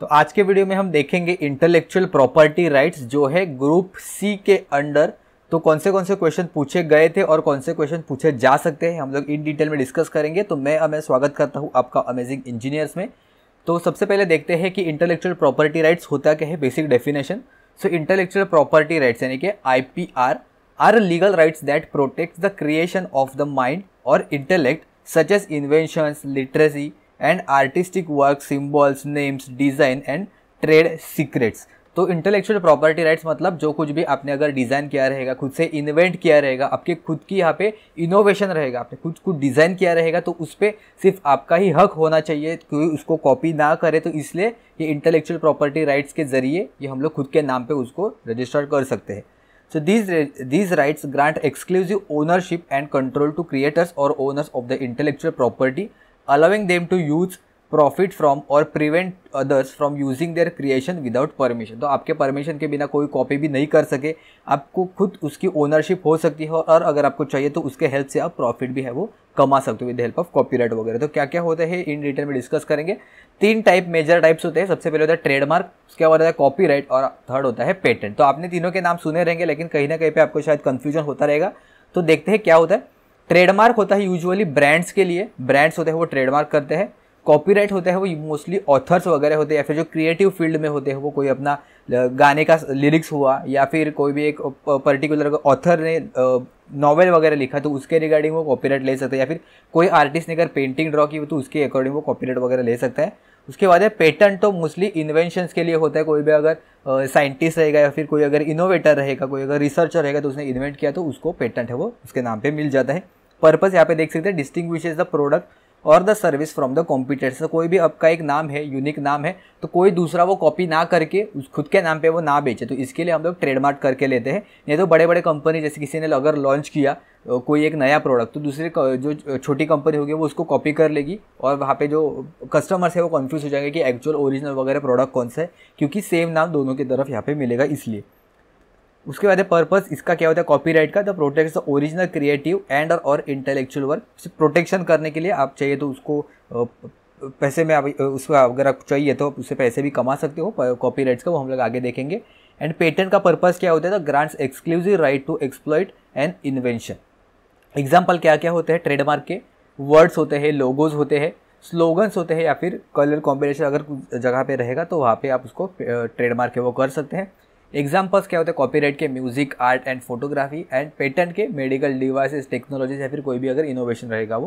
तो आज के वीडियो में हम देखेंगे इंटेलेक्चुअल प्रॉपर्टी राइट्स जो है ग्रुप सी के अंडर तो कौन से कौन से क्वेश्चन पूछे गए थे और कौन से क्वेश्चन पूछे जा सकते हैं हम लोग इन डिटेल में डिस्कस करेंगे तो मैं हमें स्वागत करता हूँ आपका अमेजिंग इंजीनियर्स में तो सबसे पहले देखते हैं कि इंटेलेक्चुअल प्रॉपर्टी राइट्स होता क्या है basic definition so intellectual property rights यानी कि I P R are legal rights that protect the creation of the mind और intellect such as inventions literacy and artistic work symbols names design and trade secrets तो intellectual property rights मतलब जो कुछ भी आपने अगर डिज़ाइन किया रहेगा खुद से इन्वेंट किया रहेगा आपके खुद की यहाँ पे इनोवेशन रहेगा आपने खुद कुछ डिज़ाइन किया रहेगा तो उस पर सिर्फ आपका ही हक होना चाहिए क्योंकि उसको कॉपी ना करे तो इसलिए ये इंटेलेक्चुअल प्रॉपर्टी राइट्स के ज़रिए ये हम लोग खुद के नाम पर उसको रजिस्टर कर सकते हैं so these these rights grant exclusive ownership and control to creators और owners of the intellectual property allowing them to use profit from और prevent others from using their creation without permission तो आपके permission के बिना कोई copy भी नहीं कर सके आपको खुद उसकी ओनरशिप हो सकती है और अगर आपको चाहिए तो उसके हेल्प से आप प्रॉफिट भी है वो कमा सकते हो विद हेल्प ऑफ कॉपीराइट वगैरह तो क्या क्या होता है इन डिटेल में डिस्कस करेंगे तीन टाइप मेजर टाइप्स होते हैं सबसे पहले होता है ट्रेडमार्क उसके बाद होता है कॉपीराइट और थर्ड होता है पेटेंट तो आपने तीनों के नाम सुने रहेंगे लेकिन कहीं ना कहीं पर आपको शायद कन्फ्यूजन होता रहेगा तो देखते हैं क्या होता है ट्रेडमार्क होता है यूजुअली ब्रांड्स के लिए ब्रांड्स होते हैं वो ट्रेडमार्क करते हैं कॉपीराइट होता है वो मोस्टली ऑथर्स वगैरह होते हैं या फिर जो क्रिएटिव फील्ड में होते हैं वो कोई अपना गाने का लिरिक्स हुआ या फिर कोई भी एक पर्टिकुलर ऑथर ने नॉवेल वगैरह लिखा तो उसके रिगार्डिंग वो कॉपीराइट ले सकते हैं या फिर कोई आर्टिस्ट ने अगर पेंटिंग ड्रॉ की तो उसके अकॉर्डिंग वो कॉपीराइट वगैरह ले सकता है उसके बाद है पेटेंट तो मोस्टली इन्वेंशंस के लिए होता है कोई भी अगर साइंटिस्ट रहेगा या फिर कोई अगर इनोवेटर रहेगा कोई अगर रिसर्चर रहेगा तो उसने इन्वेंट किया तो उसको पेटेंट है वो उसके नाम पे मिल जाता है पर्पज़ यहाँ पे देख सकते हैं डिस्टिंग द प्रोडक्ट और the service from the competitors कोई भी आपका एक नाम है यूनिक नाम है तो कोई दूसरा वो कॉपी ना करके उस खुद के नाम पे वो ना बेचे तो इसके लिए हम लोग ट्रेडमार्क करके लेते हैं नहीं तो बड़े बड़े कंपनी जैसे किसी ने अगर लॉन्च किया कोई एक नया प्रोडक्ट तो दूसरे जो छोटी कंपनी होगी वो उसको कॉपी कर लेगी और वहाँ पे जो कस्टमर्स है वो कन्फ्यूज़ हो जाएंगे कि एक्चुअल ओरिजिनल वगैरह प्रोडक्ट कौन सा है क्योंकि सेम नाम दोनों की तरफ यहाँ पे मिलेगा इसलिए उसके बाद पर्पज़ इसका क्या होता है कॉपीराइट का the protect the original creative and और इंटेलेक्चुअल वर्क प्रोटेक्शन करने के लिए आप चाहिए तो उसको पैसे में आप उसको अगर आप चाहिए तो आप उससे पैसे भी कमा सकते हो कॉपीराइट्स का वो हम लोग आगे देखेंगे एंड पेटेंट का पर्पज़ क्या होता है the grants exclusive right to exploit and invention example क्या क्या होते हैं ट्रेडमार्क के वर्ड्स होते हैं लोगोज होते हैं स्लोगन्स होते हैं या फिर कलर कॉम्बिनेशन अगर जगह पे रहेगा तो वहाँ पे आप उसको ट्रेडमार्क है वो कर सकते हैं एग्जाम्पल्स क्या होते हैं कॉपीराइट के music art and photography and patent के मेडिकल डिवाइसेस टेक्नोलॉजीज या फिर कोई भी अगर इनोवेशन रहेगा वो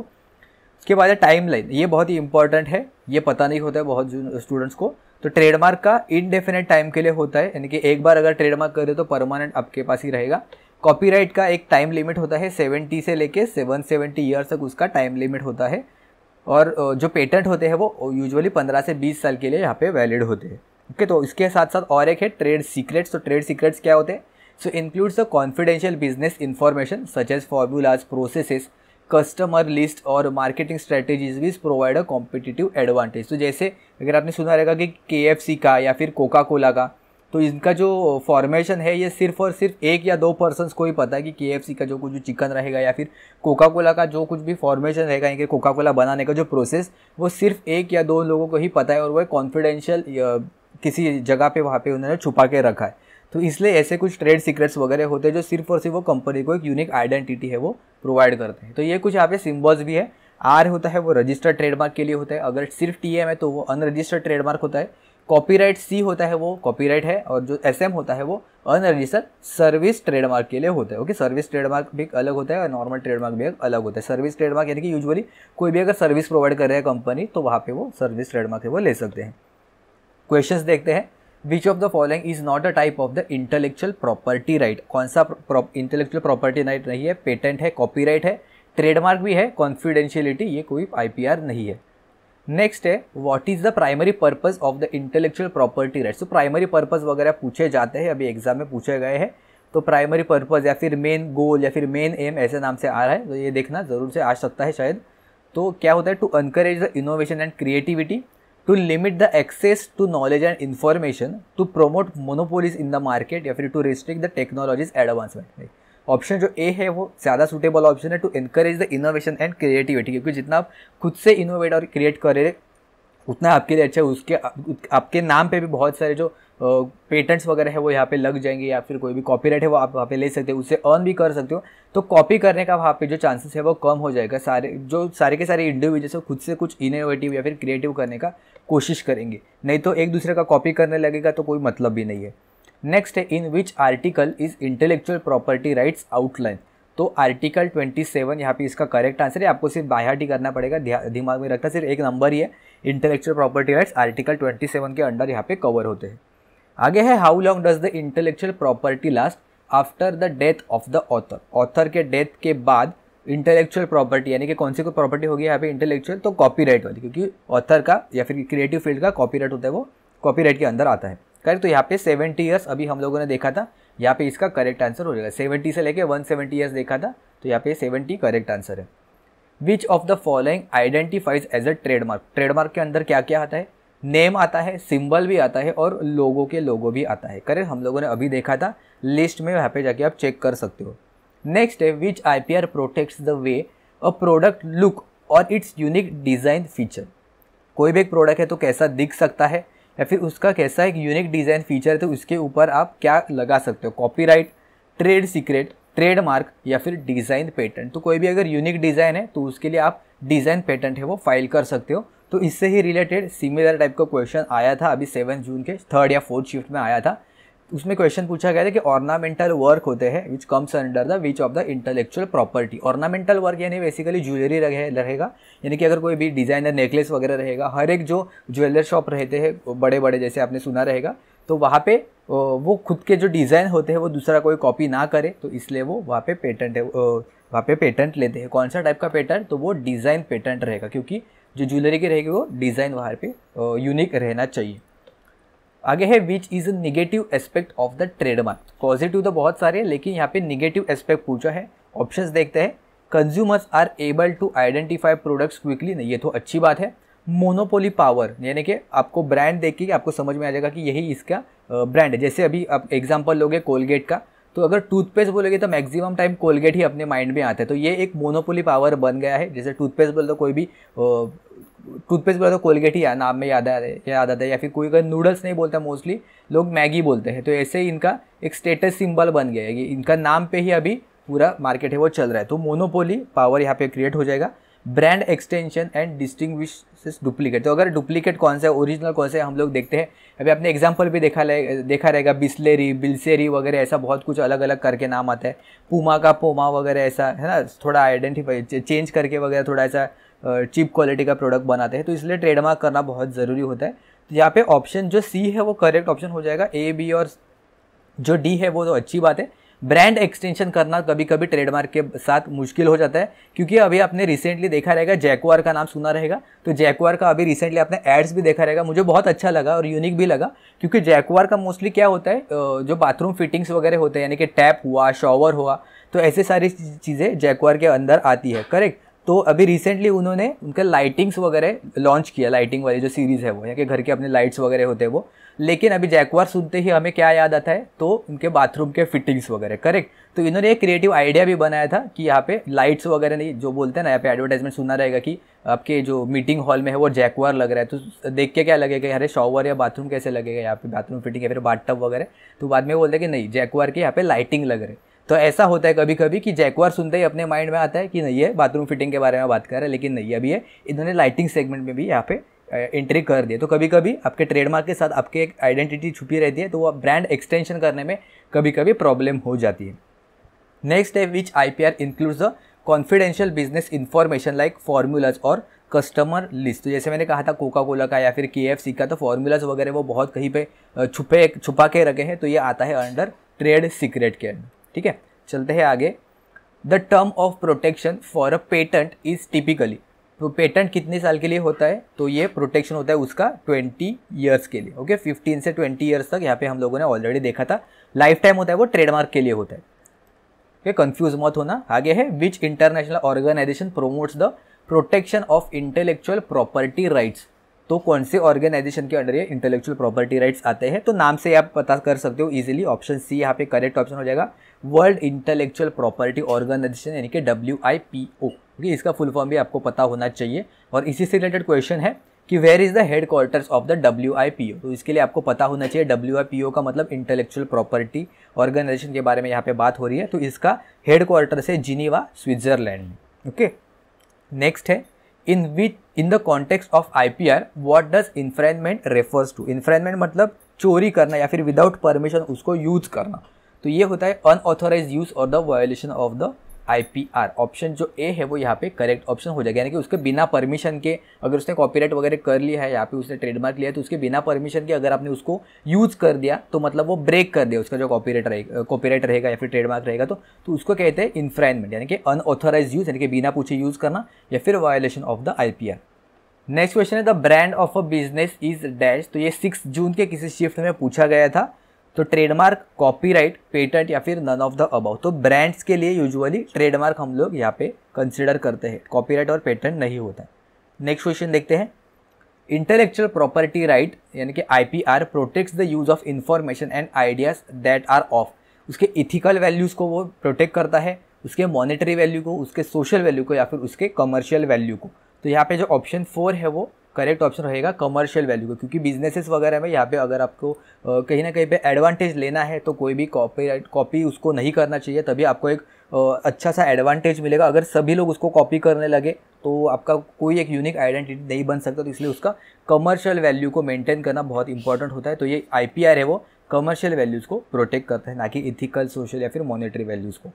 उसके बाद है टाइम लाइन ये बहुत ही इंपॉर्टेंट है ये पता नहीं होता है बहुत स्टूडेंट्स को तो ट्रेडमार्क का इनडेफिनेट टाइम के लिए होता है यानी कि एक बार अगर ट्रेडमार्क कर तो परमानेंट आपके पास ही रहेगा कॉपीराइट का एक टाइम लिमिट होता है सेवेंटी से लेके सेवन सेवेंटी ईयर्स तक उसका टाइम लिमिट होता है और जो पेटेंट होते हैं वो यूजुअली पंद्रह से बीस साल के लिए यहाँ पे वैलिड होते हैं ओके तो इसके साथ साथ और एक है ट्रेड सीक्रेट्स तो ट्रेड सीक्रेट्स क्या होते हैं so includes the confidential business information such as formulas processes customer list और मार्केटिंग स्ट्रेटेजीज भी प्रोवाइड अ कॉम्पिटिटिव एडवांटेज तो जैसे अगर आपने सुना रहेगा कि के का या फिर कोका कोला का तो इनका जो फॉर्मेशन है ये सिर्फ और सिर्फ एक या दो पर्सनस को ही पता है कि के का जो कुछ चिकन रहेगा या फिर कोका कोला का जो कुछ भी फॉर्मेशन रहेगा यानी कि कोका कोला बनाने का जो प्रोसेस वो सिर्फ एक या दो लोगों को ही पता है और वह कॉन्फिडेंशियल किसी जगह पे वहाँ पे उन्होंने छुपा के रखा है तो इसलिए ऐसे कुछ ट्रेड सीक्रेट्स वगैरह होते हैं जो सिर्फ और सिर्फ वो कंपनी को एक यूनिक आइडेंटिटी है वो प्रोवाइड करते हैं तो ये कुछ यहाँ पे सिम्बल्स भी है आर होता है वो रजिस्टर्ड ट्रेडमार्क के लिए होता है अगर सिर्फ टी है तो वो अनरजिस्टर्ड ट्रेडमार्क होता है कॉपीराइट सी होता है वो कॉपीराइट है और जो एस एम होता है वो अनरजिस्टर्ड सर्विस ट्रेडमार्क के लिए होता है ओके सर्विस ट्रेडमार्क भी अलग होता है और नॉर्मल ट्रेडमार्क भी अलग होता है सर्विस ट्रेडमार्क यानी कि यूजुअली कोई भी अगर सर्विस प्रोवाइड कर रहे हैं कंपनी तो वहाँ पे वो सर्विस ट्रेडमार्क है वो ले सकते हैं क्वेश्चंस देखते हैं which of the following is not a type of the intellectual property right कौन सा इंटेलेक्चुअल प्रॉपर्टी राइट नहीं है पेटेंट है कॉपीराइट है ट्रेडमार्क भी है कॉन्फिडेंशियलिटी ये कोई आईपीआर नहीं है नेक्स्ट है what is the primary purpose of the intellectual property right so primary purpose वगैरह पूछे जाते हैं अभी एग्जाम में पूछे गए हैं तो प्राइमरी पर्पज़ या फिर मेन गोल या फिर मेन एम ऐसे नाम से आ रहा है तो ये देखना ज़रूर से आ सकता है शायद तो क्या होता है to encourage the innovation and creativity to limit the access to knowledge and information to promote monopolies in the market या फिर to restrict the technologies advancement option जो ए है वो ज़्यादा सुटेबल ऑप्शन है to encourage the innovation and creativity क्योंकि जितना आप खुद से इनोवेट और क्रिएट करें उतना आपके लिए अच्छा है उसके आपके नाम पे भी बहुत सारे जो पेटेंट्स वगैरह है वो यहाँ पे लग जाएंगे या फिर कोई भी कॉपीराइट है वो आप वहाँ पे ले सकते हो उससे अर्न भी कर सकते हो तो कॉपी करने का वहाँ पे जो चांसेस है वो कम हो जाएगा सारे जो सारे के सारे इंडिविजुअल्स हैं खुद से कुछ इनोवेटिव या फिर क्रिएटिव करने का कोशिश करेंगे नहीं तो एक दूसरे का कॉपी करने लगेगा तो कोई मतलब भी नहीं है नेक्स्ट है in which article is intellectual property rights outline तो आर्टिकल 27 सेवन यहाँ पर इसका करेक्ट आंसर है आपको सिर्फ बाहट ही करना पड़ेगा दिमाग में रखना सिर्फ एक नंबर ही है इंटेलेक्चुअल प्रॉपर्टी राइट्स आर्टिकल 27 के अंडर यहाँ पे कवर होते हैं आगे है how long does the intellectual property last after the death of the author author के डेथ के बाद इंटेलेक्चुअल प्रॉपर्टी यानी कि कौन सी कोई प्रॉपर्टी होगी यहाँ पे इंटेलेक्चुअल तो कॉपीराइट वाली क्योंकि ऑथर का या फिर क्रिएटिव फील्ड का कॉपीराइट होता है वो कॉपीराइट के अंदर आता है करेक्ट तो यहाँ पे सेवेंटी ईयर्स अभी हम लोगों ने देखा था यहाँ पे इसका करेक्ट आंसर हो जाएगा सेवेंटी से लेके वन सेवेंटी ईयर्स देखा था तो यहाँ पे सेवेंटी करेक्ट आंसर है which of the following identifies as a trademark trademark के अंदर क्या क्या आता है नेम आता है सिंबल भी आता है और लोगों के लोगों भी आता है करेक्ट हम लोगों ने अभी देखा था लिस्ट में यहाँ पे जाके आप चेक कर सकते हो नेक्स्ट है which I P R protects the way a product look और इट्स यूनिक डिज़ाइन फीचर कोई भी एक प्रोडक्ट है तो कैसा दिख सकता है या फिर उसका कैसा एक यूनिक डिज़ाइन फीचर है तो उसके ऊपर आप क्या लगा सकते हो कॉपीराइट ट्रेड सीक्रेट ट्रेडमार्क या फिर डिज़ाइन पेटेंट तो कोई भी अगर यूनिक डिज़ाइन है तो उसके लिए आप डिज़ाइन पेटेंट है वो फाइल कर सकते हो तो इससे ही रिलेटेड सिमिलर टाइप का क्वेश्चन आया था अभी सेवन जून के थर्ड या फोर्थ शिफ्ट में आया था उसमें क्वेश्चन पूछा गया था कि ऑर्नामेंटल वर्क होते हैं which comes under the which of the intellectual property ornamental work यानी बेसिकली ज्वेलरी रहे, रहेगा यानी कि अगर कोई भी डिज़ाइनर नेकलेस वगैरह रहेगा हर एक जो ज्वेलर शॉप रहते हैं बड़े बड़े जैसे आपने सुना रहेगा तो वहाँ पे वो खुद के जो डिज़ाइन होते हैं वो दूसरा कोई कॉपी ना करे तो इसलिए वो वहाँ पे पेटेंट है वहाँ पे पेटेंट लेते हैं कौन सा टाइप का पेटेंट तो वो डिज़ाइन पेटेंट रहेगा क्योंकि जो ज्वेलरी की रहेगी वो डिज़ाइन वहाँ पे यूनिक रहना चाहिए आगे है which is a negative aspect of the trademark positive तो बहुत सारे लेकिन यहाँ पे निगेटिव एस्पेक्ट पूछा है ऑप्शन देखते हैं consumers are able to identify products quickly नहीं ये तो अच्छी बात है मोनोपोली पावर यानी कि आपको ब्रांड देख के आपको समझ में आ जाएगा कि यही इसका ब्रांड है जैसे अभी आप एग्जाम्पल लोगे कोलगेट का तो अगर टूथपेस्ट बोलोगे तो मैक्सिमम टाइम कोलगेट ही अपने माइंड में आता है तो ये एक मोनोपोली पावर बन गया है जैसे टूथपेस्ट बोल दो कोई भी टूथपेस्ट बोला तो कोलगेट ही नाम में याद आ रहा याद आता है या फिर कोई अगर नूडल्स नहीं बोलता मोस्टली लोग मैगी बोलते हैं तो ऐसे ही इनका एक स्टेटस सिंबल बन गया है कि इनका नाम पे ही अभी पूरा मार्केट है वो चल रहा है तो मोनोपोली पावर यहाँ पे क्रिएट हो जाएगा brand extension and distinguish duplicate तो अगर डुप्लीकेट कौन सा है ओरिजिनल कौन सा है हम लोग देखते हैं अभी आपने एग्जाम्पल भी देखा देखा रहेगा बिस्लेरी बिल्सेरी वगैरह ऐसा बहुत कुछ अलग अलग करके नाम आता है पुमा का पोमा वगैरह ऐसा है ना थोड़ा आइडेंटिफाई चेंज करके वगैरह थोड़ा ऐसा चीप क्वालिटी का प्रोडक्ट बनाते हैं तो इसलिए ट्रेडमार्क करना बहुत ज़रूरी होता है तो यहाँ पे ऑप्शन जो सी है वो करेक्ट ऑप्शन हो जाएगा ए बी और जो डी है वो तो अच्छी बात है ब्रांड एक्सटेंशन करना कभी कभी ट्रेडमार्क के साथ मुश्किल हो जाता है क्योंकि अभी आपने रिसेंटली देखा रहेगा जैकुआर का नाम सुना रहेगा तो जैकुआर का अभी रिसेंटली आपने एड्स भी देखा रहेगा मुझे बहुत अच्छा लगा और यूनिक भी लगा क्योंकि जैकुआर का मोस्टली क्या होता है जो बाथरूम फिटिंग्स वगैरह होते हैं यानी कि टैप हुआ शॉवर हुआ तो ऐसे सारी चीज़ें जैकुआर के अंदर आती है करेक्ट तो अभी रिसेंटली उन्होंने उनका लाइटिंग्स वगैरह लॉन्च किया लाइटिंग वाली जो सीरीज़ है वो या कि घर के अपने लाइट्स वगैरह होते हैं वो लेकिन अभी जैकवार सुनते ही हमें क्या याद आता है तो उनके बाथरूम के फिटिंग्स वगैरह करेक्ट तो इन्होंने एक क्रिएटिव आइडिया भी बनाया था कि यहाँ पे लाइट्स वगैरह नहीं जो बोलते हैं ना यहाँ पे एडवर्टाइजमेंट सुना रहेगा कि आपके जो मीटिंग हॉल में है वो जैकवार लग रहा है तो देख के क्या लगेगा अरे शॉवर या बाथरूम कैसे लगेगा यहाँ पे बाथरूम फिटिंग या फिर बाथटब वगैरह तो बाद में बोलते हैं कि नहीं जैकवार के यहाँ पे लाइटिंग लग रही है तो ऐसा होता है कभी कभी कि जैकवार सुनते ही अपने माइंड में आता है कि नहीं ये बाथरूम फिटिंग के बारे में बात कर रहे हैं लेकिन नहीं अभी है इन्होंने लाइटिंग सेगमेंट में भी यहाँ पे एंट्री कर दिए तो कभी कभी आपके ट्रेडमार्क के साथ आपकी एक आइडेंटिटी छुपी रहती है तो वह ब्रांड एक्सटेंशन करने में कभी कभी प्रॉब्लम हो जाती है नेक्स्ट है which I P R includes the confidential business information like formulas और कस्टमर लिस्ट तो जैसे मैंने कहा था कोका कोला का या फिर के एफ सी का तो फार्मूलाज वगैरह वो बहुत कहीं पे छुपे छुपा के रखे हैं तो ये आता है अंडर ट्रेड सीक्रेट के अंडर ठीक है चलते हैं आगे the term of protection for a patent is typically तो पेटेंट कितने साल के लिए होता है तो ये प्रोटेक्शन होता है उसका ट्वेंटी ईयर्स के लिए ओके फिफ्टीन से ट्वेंटी ईयर्स तक यहाँ पे हम लोगों ने ऑलरेडी देखा था लाइफ टाइम होता है वो ट्रेडमार्क के लिए होता है ओके कन्फ्यूज मत होना आगे है which international organization promotes the protection of intellectual property rights तो कौन से ऑर्गेनाइजेशन के अंडर ये इंटेलेक्चुअल प्रॉपर्टी राइट्स आते हैं तो नाम से आप पता कर सकते हो इजीली ऑप्शन सी यहाँ पे करेक्ट ऑप्शन हो जाएगा वर्ल्ड इंटेलेक्चुअल प्रॉपर्टी ऑर्गेनाइजेशन यानी कि डब्ल्यू आई पी ओ क्योंकि इसका फुल फॉर्म भी आपको पता होना चाहिए और इसी से रिलेटेड क्वेश्चन है कि where is the headquarters of the W I P O तो इसके लिए आपको पता होना चाहिए डब्ल्यू आई पी ओ का मतलब इंटेलेक्चुअल प्रॉपर्टी ऑर्गेनाइजेशन के बारे में यहाँ पे बात हो रही है तो इसका हेड क्वार्टर्स है जिनीवा स्विट्जरलैंड ओके नेक्स्ट है in which in the context of I P R what does infringement refers to infringement मतलब चोरी करना या फिर विदाउट परमिशन उसको यूज करना तो ये होता है अनऑथोराइज यूज और the violation of the IPR option जो ए है वो यहाँ पे करेक्ट ऑप्शन हो जाएगा यानी कि उसके बिना परमिशन के अगर उसने कॉपीराइट वगैरह कर लिया है या फिर उसने ट्रेडमार्क लिया है तो उसके बिना परमिशन के अगर आपने उसको यूज़ कर दिया तो मतलब वो ब्रेक कर दिया उसका जो कॉपीराइट रहेगा कॉपीराइट रहेगा या फिर ट्रेडमार्क रहेगा तो, तो उसको कहते हैं इन्फ्राइनमेंट यानी कि अनऑथोराइज यूज़ यानी कि बिना पूछे यूज़ करना या फिर violation of the I next question है the brand of a business is dash तो ये सिक्स जून के किसी शिफ्ट में पूछा गया था तो ट्रेडमार्क कॉपीराइट पेटेंट या फिर नन ऑफ द अबाउ तो ब्रांड्स के लिए यूजुअली ट्रेडमार्क हम लोग यहाँ पे कंसिडर करते हैं कॉपीराइट और पेटेंट नहीं होता है नेक्स्ट क्वेश्चन देखते हैं इंटेलेक्चुअल प्रॉपर्टी राइट यानी कि I P R protects the use of information and ideas that are of उसके इथिकल वैल्यूज़ को वो प्रोटेक्ट करता है उसके मॉनेटरी वैल्यू को उसके सोशल वैल्यू को या फिर उसके कमर्शियल वैल्यू को तो यहाँ पे जो ऑप्शन फोर है वो करेक्ट ऑप्शन रहेगा कमर्शियल वैल्यू का क्योंकि बिजनेसेस वगैरह में यहाँ पे अगर आपको कहीं ना कहीं पे एडवांटेज लेना है तो कोई भी कॉपी कॉपी उसको नहीं करना चाहिए तभी आपको एक अच्छा सा एडवांटेज मिलेगा अगर सभी लोग उसको कॉपी करने लगे तो आपका कोई एक यूनिक आइडेंटिटी नहीं बन सकता तो इसलिए उसका कमर्शियल वैल्यू को मेंटेन करना बहुत इंपॉर्टेंट होता है तो ये आई है वो कमर्शियल वैल्यूज़ को प्रोटेक्ट करता है ना कि इथिकल सोशल या फिर मॉनिटरी वैल्यूज़ को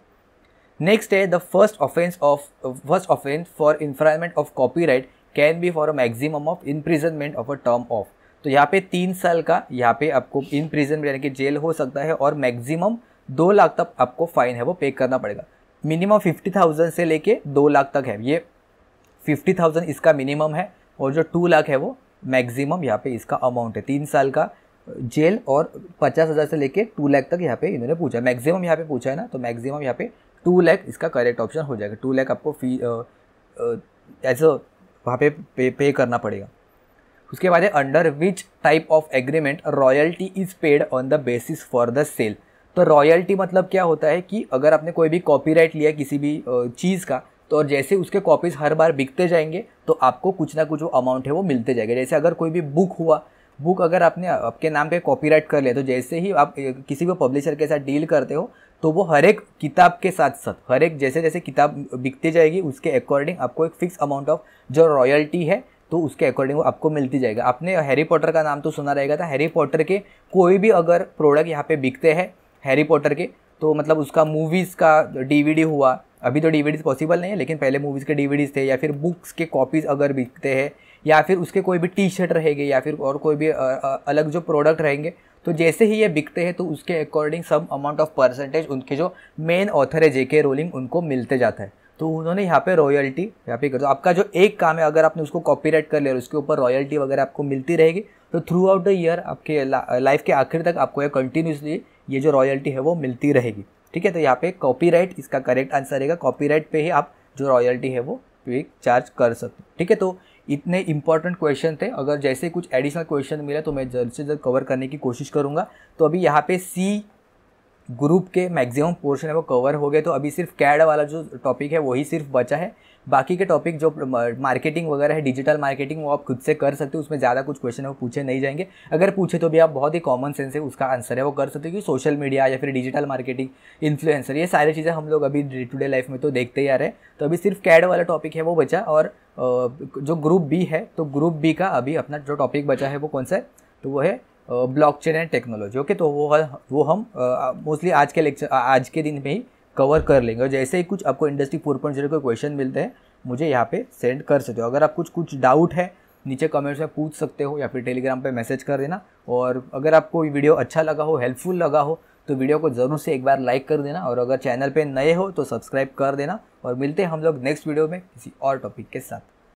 नेक्स्ट है the first offence of first offence for infringement of copyright can be for a maximum of imprisonment of a term of तो यहाँ पे तीन साल का यहाँ पे आपको इन प्रिजन यानी कि जेल हो सकता है और मैक्सिमम दो लाख तक आपको फाइन है वो पे करना पड़ेगा मिनिमम फिफ्टी थाउजेंड से लेके दो लाख तक है ये फिफ्टी थाउजेंड इसका मिनिमम है और जो टू लाख है वो मैक्सिमम यहाँ पे इसका अमाउंट है तीन साल का जेल और पचास हज़ार से लेके टू लाख तक यहाँ पे इन्होंने पूछा मैक्सिमम यहाँ पे पूछा है ना तो मैक्सिमम यहाँ पे टू लाख इसका करेक्ट ऑप्शन हो जाएगा टू लाख आपको फी एज अ वहाँ पे पे पे करना पड़ेगा उसके बाद है under which type of agreement royalty is paid on the basis for the sale तो रॉयल्टी मतलब क्या होता है कि अगर आपने कोई भी कॉपी लिया किसी भी चीज़ का तो और जैसे उसके कॉपीज़ हर बार बिकते जाएंगे तो आपको कुछ ना कुछ वो अमाउंट है वो मिलते जाएगा जैसे अगर कोई भी बुक हुआ बुक अगर आपने आपके नाम पे कॉपीराइट कर लिया तो जैसे ही आप किसी भी पब्लिशर के साथ डील करते हो तो वो हर एक किताब के साथ साथ हर एक जैसे जैसे किताब बिकती जाएगी उसके अकॉर्डिंग आपको एक फिक्स अमाउंट ऑफ जो रॉयल्टी है तो उसके अकॉर्डिंग वो आपको मिलती जाएगा आपने हैरी पॉटर का नाम तो सुना रहेगा था हैरी पॉटर के कोई भी अगर प्रोडक्ट यहाँ पे बिकते हैं हैरी पॉटर के तो मतलब उसका मूवीज़ का डीवीडी हुआ अभी तो डीवीडीज पॉसिबल नहीं है लेकिन पहले मूवीज़ के डीवीडीज थे या फिर बुक्स के कॉपीज़ अगर बिकते हैं या फिर उसके कोई भी टी शर्ट रहेगी या फिर और कोई भी अलग जो प्रोडक्ट रहेंगे तो जैसे ही ये बिकते हैं तो उसके according some amount of percentage उनके जो मेन ऑथर है जे के रोलिंग उनको मिलते जाता है तो उन्होंने यहाँ पे रॉयल्टी यहाँ पे कर दो आपका जो एक काम है अगर आपने उसको कॉपीराइट कर लिया उसके ऊपर रॉयल्टी वगैरह आपको मिलती रहेगी तो थ्रू आउट द ईयर आपके लाइफ के आखिर तक आपको ये कंटिन्यूसली ये जो रॉयल्टी है वो मिलती रहेगी ठीक है तो यहाँ पे कॉपीराइट इसका करेक्ट आंसर रहेगा कॉपीराइट पे ही आप जो रॉयल्टी है वो पे चार्ज कर सकते ठीक है तो इतने इंपॉर्टेंट क्वेश्चन थे अगर जैसे कुछ एडिशनल क्वेश्चन मिला तो मैं जल्द से जल्द कवर करने की कोशिश करूंगा तो अभी यहाँ पे सी ग्रुप के मैक्सिमम पोर्शन है वो कवर हो गए तो अभी सिर्फ कैड वाला जो टॉपिक है वही सिर्फ बचा है बाकी के टॉपिक जो मार्केटिंग वगैरह है डिजिटल मार्केटिंग वो आप खुद से कर सकते हो उसमें ज़्यादा कुछ क्वेश्चन है वो पूछे नहीं जाएंगे अगर पूछे तो भी आप बहुत ही कॉमन सेंस है उसका आंसर है वो कर सकते हो क्योंकि सोशल मीडिया या फिर डिजिटल मार्केटिंग इन्फ्लुएंसर ये सारी चीज़ें हम लोग अभी डे टू डे लाइफ में तो देखते ही आ रहे हैं तो अभी सिर्फ कैड वाला टॉपिक है वो बचा और जो ग्रुप बी है तो ग्रुप बी का अभी अपना जो टॉपिक बचा है वो कौन सा है तो वो है ब्लॉकचेन एंड टेक्नोलॉजी ओके तो वो वो हम मोस्टली आज के लेक्चर आज के दिन में ही कवर कर लेंगे और जैसे ही कुछ आपको इंडस्ट्री फोर पॉइंट जीरो के क्वेश्चन मिलते हैं मुझे यहाँ पे सेंड कर सकते हो अगर आप कुछ कुछ डाउट है नीचे कमेंट्स में पूछ सकते हो या फिर टेलीग्राम पे मैसेज कर देना और अगर आपको ये वीडियो अच्छा लगा हो हेल्पफुल लगा हो तो वीडियो को ज़रूर से एक बार लाइक कर देना और अगर चैनल पे नए हो तो सब्सक्राइब कर देना और मिलते हैं हम लोग नेक्स्ट वीडियो में किसी और टॉपिक के साथ